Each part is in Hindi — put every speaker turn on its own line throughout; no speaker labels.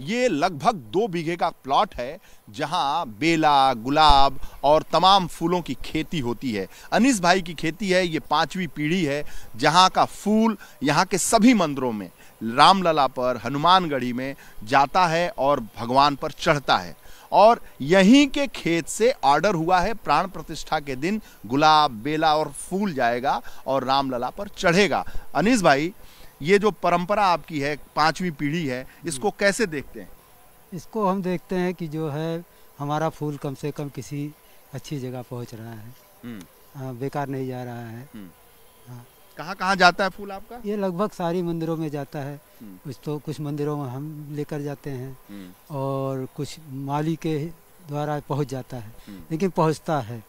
ये लगभग दो बीघे का प्लॉट है जहां बेला गुलाब और तमाम फूलों की खेती होती है अनिस भाई की खेती है ये पांचवी पीढ़ी है जहां का फूल यहां के सभी मंदिरों में रामलला पर हनुमानगढ़ी में जाता है और भगवान पर चढ़ता है और यहीं के खेत से ऑर्डर हुआ है प्राण प्रतिष्ठा के दिन गुलाब बेला और फूल जाएगा और रामलला पर चढ़ेगा अनिस भाई ये जो परंपरा आपकी है पांचवी पीढ़ी है इसको कैसे देखते हैं
इसको हम देखते हैं कि जो है हमारा फूल कम से कम किसी अच्छी जगह पहुंच रहा है हम्म। हाँ, बेकार नहीं जा रहा है हम्म। हाँ। कहाँ कहाँ जाता है फूल आपका ये लगभग सारी मंदिरों में जाता है हम्म। कुछ तो कुछ मंदिरों में हम लेकर जाते हैं और कुछ माली के द्वारा पहुंच जाता है लेकिन पहुंचता है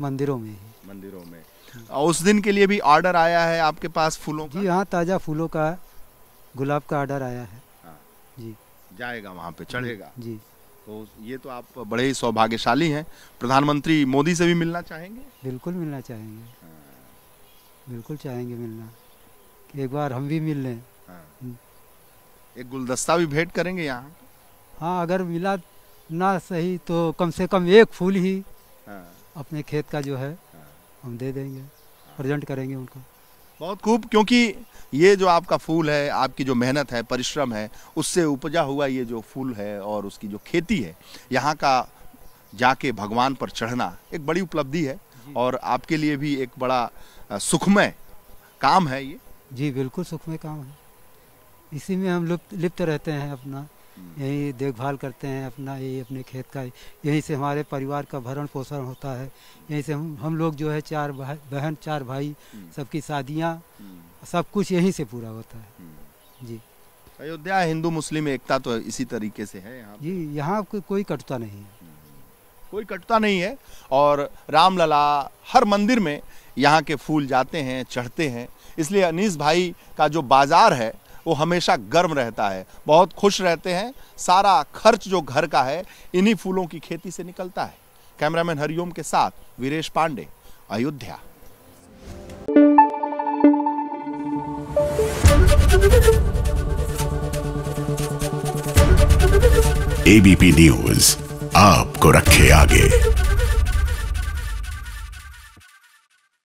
मंदिरों में ही
मंदिरों में उस
दिन के लिए भी ऑर्डर आया है आपके पास फूलों जी हाँ ताज़ा फूलों का गुलाब का ऑर्डर आया है
हाँ। जी जाएगा वहाँ पे चढ़ेगा जी
तो ये तो आप बड़े
ही सौभाग्यशाली हैं प्रधानमंत्री मोदी
से भी मिलना चाहेंगे बिल्कुल मिलना चाहेंगे हाँ। बिल्कुल चाहेंगे मिलना एक बार हम भी मिल लें हाँ। हम्म।
एक गुलदस्ता भी भेंट करेंगे यहाँ
हाँ अगर मिला ना सही तो कम से कम एक फूल ही हाँ। अपने खेत का जो है हम दे देंगे प्रेजेंट करेंगे उनको
बहुत खूब क्योंकि ये जो आपका फूल है आपकी जो मेहनत है परिश्रम है उससे उपजा हुआ ये जो फूल है और उसकी जो खेती है यहाँ का जाके भगवान पर चढ़ना एक बड़ी उपलब्धि है और आपके लिए भी एक बड़ा सुखमय काम है ये
जी बिल्कुल सुखमय काम है इसी में हम लिप्त लिप्त रहते हैं अपना यही देखभाल करते हैं अपना यही अपने खेत का यहीं से हमारे परिवार का भरण पोषण होता है यहीं से हम हम लोग जो है चार बहन चार भाई हम्म। सबकी शादियाँ हम्म। सब कुछ यहीं से पूरा होता है
हम्म। जी अयोध्या हिंदू मुस्लिम एकता तो
इसी तरीके से है यहाँ जी यहाँ को, कोई कटुता नहीं है कोई कटुता नहीं है
और रामलला हर मंदिर में यहाँ के फूल जाते हैं चढ़ते हैं इसलिए अनीस भाई का जो बाजार है वो हमेशा गर्म रहता है बहुत खुश रहते हैं सारा खर्च जो घर का है इन्हीं फूलों की खेती से निकलता है कैमरामैन हरिओम के साथ वीरेश पांडे अयोध्या
एबीपी न्यूज आपको रखे आगे